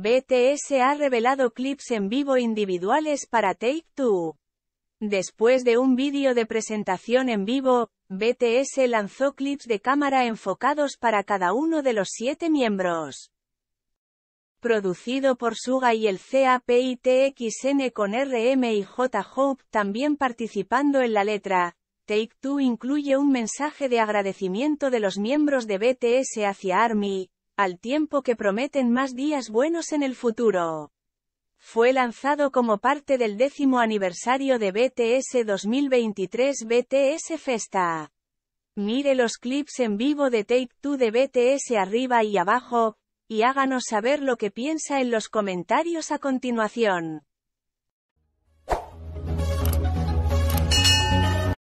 BTS ha revelado clips en vivo individuales para Take Two. Después de un vídeo de presentación en vivo, BTS lanzó clips de cámara enfocados para cada uno de los siete miembros. Producido por Suga y el CAPITXN con RM y J. Hope también participando en la letra, Take Two incluye un mensaje de agradecimiento de los miembros de BTS hacia ARMY, al tiempo que prometen más días buenos en el futuro. Fue lanzado como parte del décimo aniversario de BTS 2023 BTS Festa. Mire los clips en vivo de Take 2 de BTS arriba y abajo, y háganos saber lo que piensa en los comentarios a continuación.